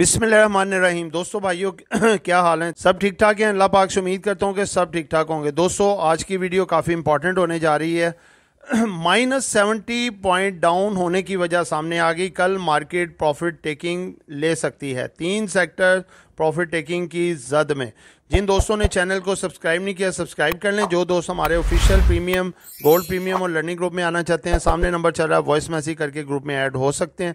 बिस्मिल्लाहिर्रहमानिर्रहीम दोस्तों भाइयों क्या हाल है सब ठीक ठाक है अल्लाह पाक से उम्मीद करता हूँ कि सब ठीक ठाक होंगे दोस्तों आज की वीडियो काफ़ी इंपॉर्टेंट होने जा रही है माइनस सेवेंटी पॉइंट डाउन होने की वजह सामने आ गई कल मार्केट प्रॉफिट टेकिंग ले सकती है तीन सेक्टर प्रॉफिट टेकिंग की जद में जिन दोस्तों ने चैनल को सब्सक्राइब नहीं किया सब्सक्राइब कर लें जो दोस्त हमारे ऑफिशियल प्रीमियम गोल्ड प्रीमियम और लर्निंग ग्रुप में आना चाहते हैं सामने नंबर चल रहा है वॉइस मैसेज करके ग्रुप में ऐड हो सकते हैं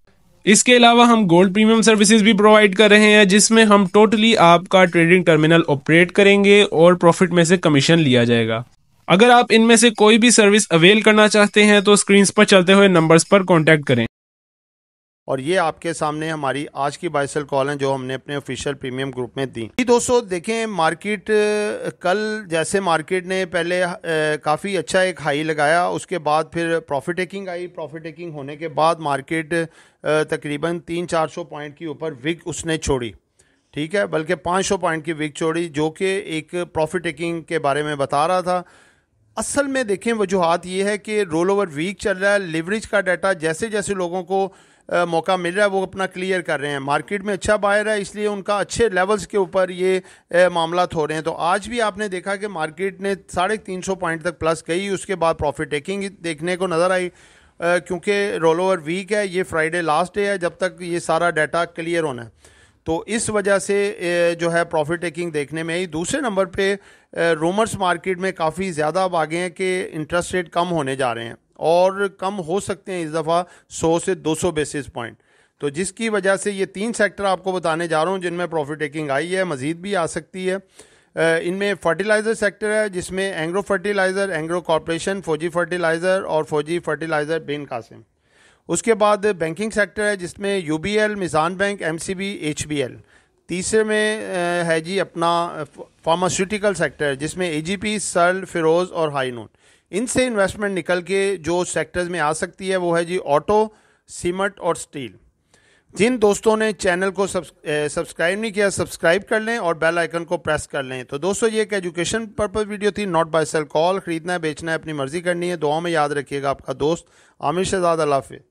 इसके अलावा हम गोल्ड प्रीमियम सर्विसेज भी प्रोवाइड कर रहे हैं जिसमें हम टोटली आपका ट्रेडिंग टर्मिनल ऑपरेट करेंगे और प्रॉफिट में से कमीशन लिया जाएगा अगर आप इनमें से कोई भी सर्विस अवेल करना चाहते हैं तो स्क्रीन पर चलते हुए नंबर्स पर कॉन्टैक्ट करें और ये आपके सामने हमारी आज की बाइसल कॉल है जो हमने अपने ऑफिशियल प्रीमियम ग्रुप में दी जी दोस्तों देखें मार्केट कल जैसे मार्केट ने पहले काफ़ी अच्छा एक हाई लगाया उसके बाद फिर प्रॉफिट टेकिंग आई प्रॉफिट टेकिंग होने के बाद मार्केट तकरीबन तीन चार सौ पॉइंट के ऊपर विक उसने छोड़ी ठीक है बल्कि सौ पॉइंट की विक छोड़ी जो कि एक प्रॉफिट टेकिंग के बारे में बता रहा था असल में देखें वजूहत ये है कि रोल ओवर वीक चल रहा है लिवरेज का डाटा जैसे जैसे लोगों को आ, मौका मिल रहा है वो अपना क्लियर कर रहे हैं मार्केट में अच्छा बायर है इसलिए उनका अच्छे लेवल्स के ऊपर ये मामला हो रहे हैं तो आज भी आपने देखा कि मार्केट ने साढ़े तीन सौ पॉइंट तक प्लस गई उसके बाद प्रॉफिट टेकिंग देखने को नज़र आई क्योंकि रोल ओवर वीक है ये फ्राइडे लास्ट डे है जब तक ये सारा डाटा क्लियर होना है तो इस वजह से जो है प्रॉफिट टेकिंग देखने में ही दूसरे नंबर पे रोमर्स मार्केट में काफ़ी ज़्यादा अब आगे हैं कि इंटरेस्ट रेट कम होने जा रहे हैं और कम हो सकते हैं इस दफ़ा 100 से 200 बेसिस पॉइंट तो जिसकी वजह से ये तीन सेक्टर आपको बताने जा रहा हूँ जिनमें प्रॉफिट टेकिंग आई है मज़ीद भी आ सकती है इनमें फर्टिलाइज़र सेक्टर है जिसमें Engro fertilizer Engro corporation Fauji fertilizer और फौजी फर्टिलाइज़र बेन कासिम उसके बाद बैंकिंग सेक्टर है जिसमें U B L Meezan bank M C B H B L तीसरे में है जी अपना फार्मास्यूटिकल सेक्टर जिसमें A G P Searle Feroz और हाई नोट इनसे इन्वेस्टमेंट निकल के जो सेक्टर्स में आ सकती है वो है जी ऑटो सीमट और स्टील जिन दोस्तों ने चैनल को सब्सक्राइब नहीं किया सब्सक्राइब कर लें और बेल आइकन को प्रेस कर लें तो दोस्तों ये एक एजुकेशन पर्पज वीडियो थी नॉट बाय सेल कॉल खरीदना है बेचना है अपनी मर्जी करनी है दुआ में याद रखिएगा आपका दोस्त आमिर शहजाद अलाफे